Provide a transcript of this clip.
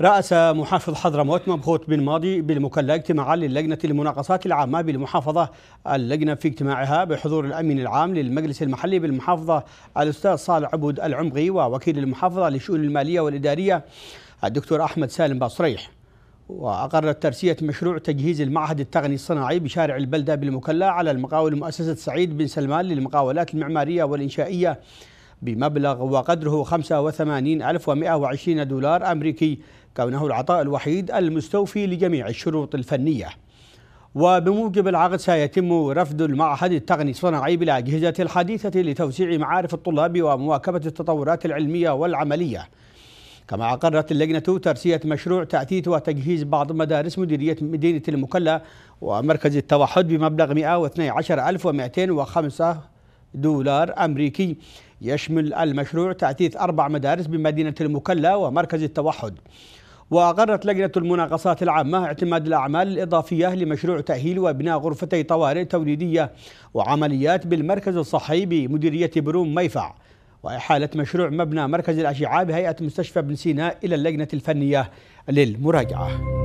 رأس محافظ حضرموت مبخوت بن ماضي بالمكلا اجتماعا للجنة للمناقصات العامة بالمحافظة اللجنة في اجتماعها بحضور الأمين العام للمجلس المحلي بالمحافظة الأستاذ صالح عبود العمغي ووكيل المحافظة للشؤون المالية والإدارية الدكتور أحمد سالم باصريح وأقرت ترسية مشروع تجهيز المعهد التقني الصناعي بشارع البلدة بالمكلا على المقاول مؤسسة سعيد بن سلمان للمقاولات المعمارية والإنشائية بمبلغ وقدره 85120 دولار أمريكي كونه العطاء الوحيد المستوفي لجميع الشروط الفنية وبموجب العقد سيتم رفض المعهد التقني الصناعي بالأجهزة الحديثة لتوسيع معارف الطلاب ومواكبة التطورات العلمية والعملية كما أقرت اللجنة ترسية مشروع تأتيت وتجهيز بعض مدارس مديرية مدينة المكلا ومركز التوحد بمبلغ 112,205 دولار أمريكي يشمل المشروع تعثيث أربع مدارس بمدينة المكلا ومركز التوحد وأقرت لجنة المناقصات العامة اعتماد الأعمال الإضافية لمشروع تأهيل وبناء غرفتي طوارئ توليدية وعمليات بالمركز الصحي بمديرية بروم ميفع وإحالة مشروع مبنى مركز الأشعة بهيئة مستشفى بن سيناء إلى اللجنة الفنية للمراجعة